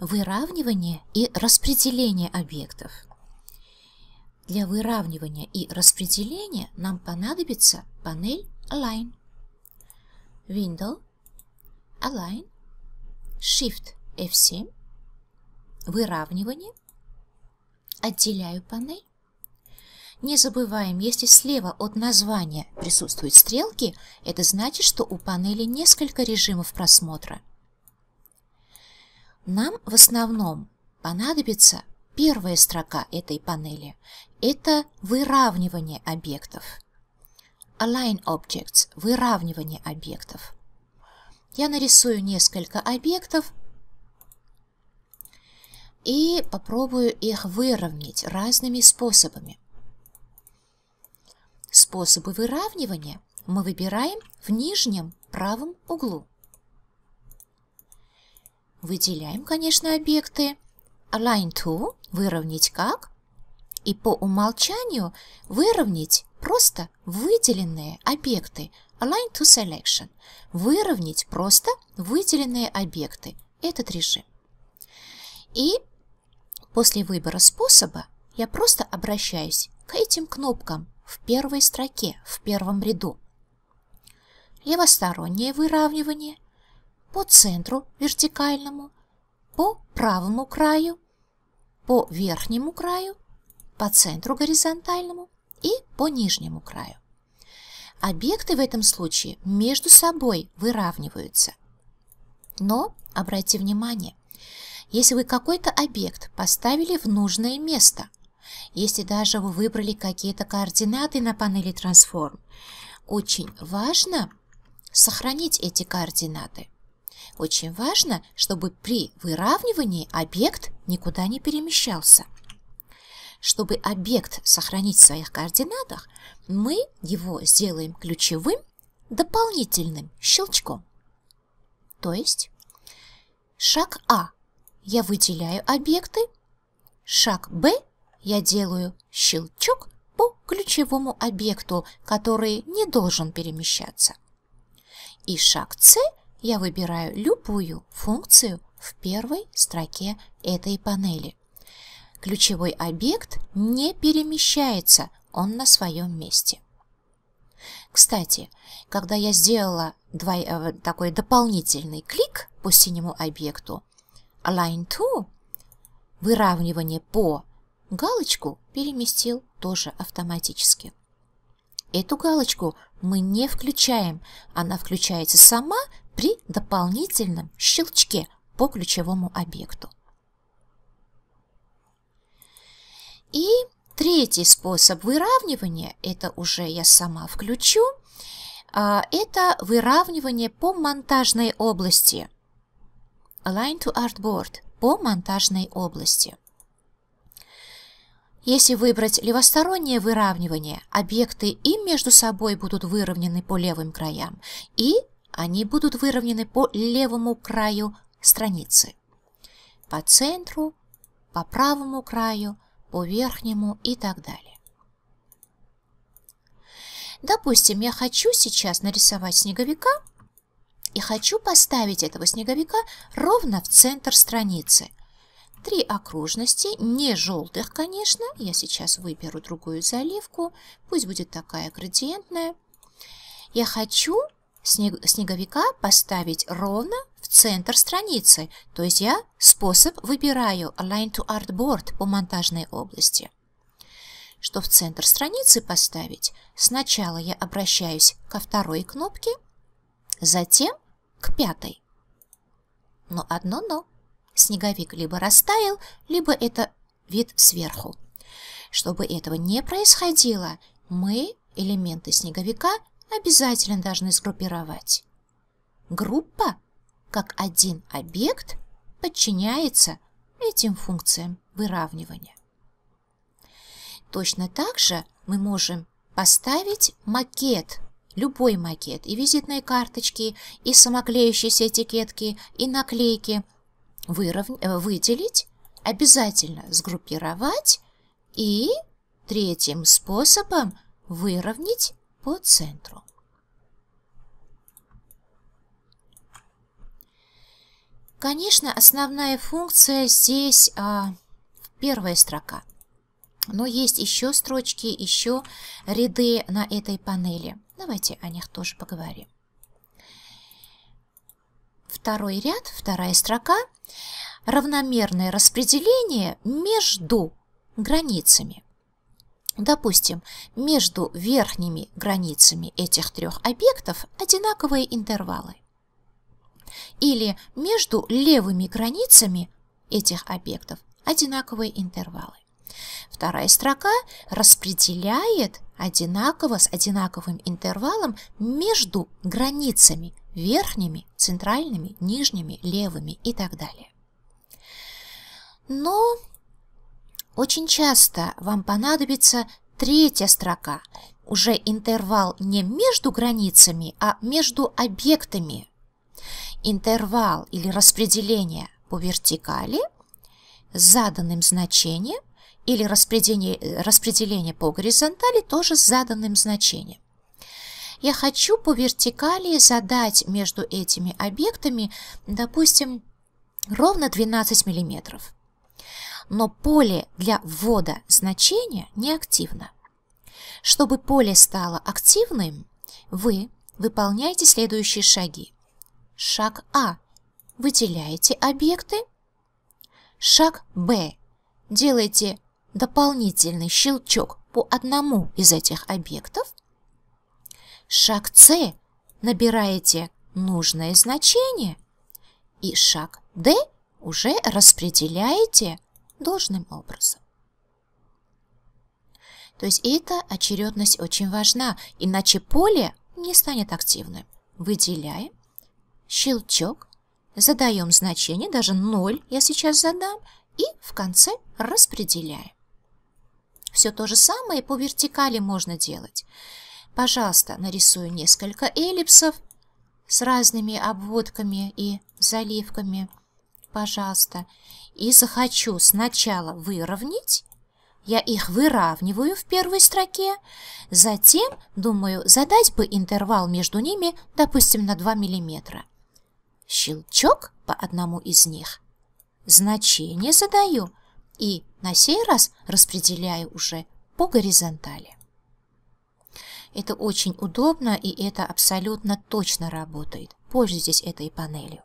Выравнивание и распределение объектов. Для выравнивания и распределения нам понадобится панель Align, Window, Align, Shift F7, выравнивание, отделяю панель. Не забываем, если слева от названия присутствуют стрелки, это значит, что у панели несколько режимов просмотра. Нам в основном понадобится первая строка этой панели. Это выравнивание объектов. Align Objects – выравнивание объектов. Я нарисую несколько объектов и попробую их выровнять разными способами. Способы выравнивания мы выбираем в нижнем правом углу. Выделяем, конечно, объекты. Line to выровнять как? И по умолчанию выровнять просто выделенные объекты. Align to Selection. Выровнять просто выделенные объекты. Этот режим. И после выбора способа я просто обращаюсь к этим кнопкам в первой строке, в первом ряду. Левостороннее выравнивание – по центру вертикальному, по правому краю, по верхнему краю, по центру горизонтальному и по нижнему краю. Объекты в этом случае между собой выравниваются. Но обратите внимание, если вы какой-то объект поставили в нужное место, если даже вы выбрали какие-то координаты на панели Transform, очень важно сохранить эти координаты – очень важно, чтобы при выравнивании объект никуда не перемещался. Чтобы объект сохранить в своих координатах, мы его сделаем ключевым дополнительным щелчком. То есть шаг А я выделяю объекты, шаг Б я делаю щелчок по ключевому объекту, который не должен перемещаться. И шаг С – я выбираю любую функцию в первой строке этой панели. Ключевой объект не перемещается, он на своем месте. Кстати, когда я сделала двой, э, такой дополнительный клик по синему объекту, Align to, выравнивание по галочку переместил тоже автоматически. Эту галочку мы не включаем, она включается сама при дополнительном щелчке по ключевому объекту. И третий способ выравнивания, это уже я сама включу, а, это выравнивание по монтажной области. Align to Artboard по монтажной области. Если выбрать левостороннее выравнивание, объекты и между собой будут выровнены по левым краям, и они будут выровнены по левому краю страницы. По центру, по правому краю, по верхнему и так далее. Допустим, я хочу сейчас нарисовать снеговика и хочу поставить этого снеговика ровно в центр страницы – Три окружности, не желтых, конечно. Я сейчас выберу другую заливку. Пусть будет такая градиентная. Я хочу снеговика поставить ровно в центр страницы. То есть я способ выбираю Align to Artboard по монтажной области. Что в центр страницы поставить? Сначала я обращаюсь ко второй кнопке, затем к пятой. Но одно но. Снеговик либо растаял, либо это вид сверху. Чтобы этого не происходило, мы элементы снеговика обязательно должны сгруппировать. Группа, как один объект, подчиняется этим функциям выравнивания. Точно так же мы можем поставить макет, любой макет, и визитные карточки, и самоклеющиеся этикетки, и наклейки – вырав... Э, выделить, обязательно сгруппировать и третьим способом выровнять по центру. Конечно, основная функция здесь а, первая строка. Но есть еще строчки, еще ряды на этой панели. Давайте о них тоже поговорим второй ряд, вторая строка, равномерное распределение между границами. Допустим, между верхними границами этих трех объектов одинаковые интервалы. Или между левыми границами этих объектов одинаковые интервалы. Вторая строка распределяет одинаково с одинаковым интервалом между границами верхними, центральными, нижними, левыми и так далее. Но очень часто вам понадобится третья строка, уже интервал не между границами, а между объектами. Интервал или распределение по вертикали с заданным значением или распределение, распределение по горизонтали тоже с заданным значением я хочу по вертикали задать между этими объектами, допустим, ровно 12 мм. Но поле для ввода значения не активно. Чтобы поле стало активным, вы выполняете следующие шаги. Шаг А. Выделяете объекты. Шаг Б. Делаете дополнительный щелчок по одному из этих объектов – шаг С набираете нужное значение, и шаг Д уже распределяете должным образом. То есть эта очередность очень важна, иначе поле не станет активным. Выделяем, щелчок, задаем значение, даже 0 я сейчас задам, и в конце распределяем. Все то же самое по вертикали можно делать. Пожалуйста, нарисую несколько эллипсов с разными обводками и заливками. Пожалуйста. И захочу сначала выровнять. Я их выравниваю в первой строке. Затем, думаю, задать бы интервал между ними, допустим, на 2 мм. Щелчок по одному из них. Значение задаю и на сей раз распределяю уже по горизонтали. Это очень удобно и это абсолютно точно работает. Пользуйтесь этой панелью.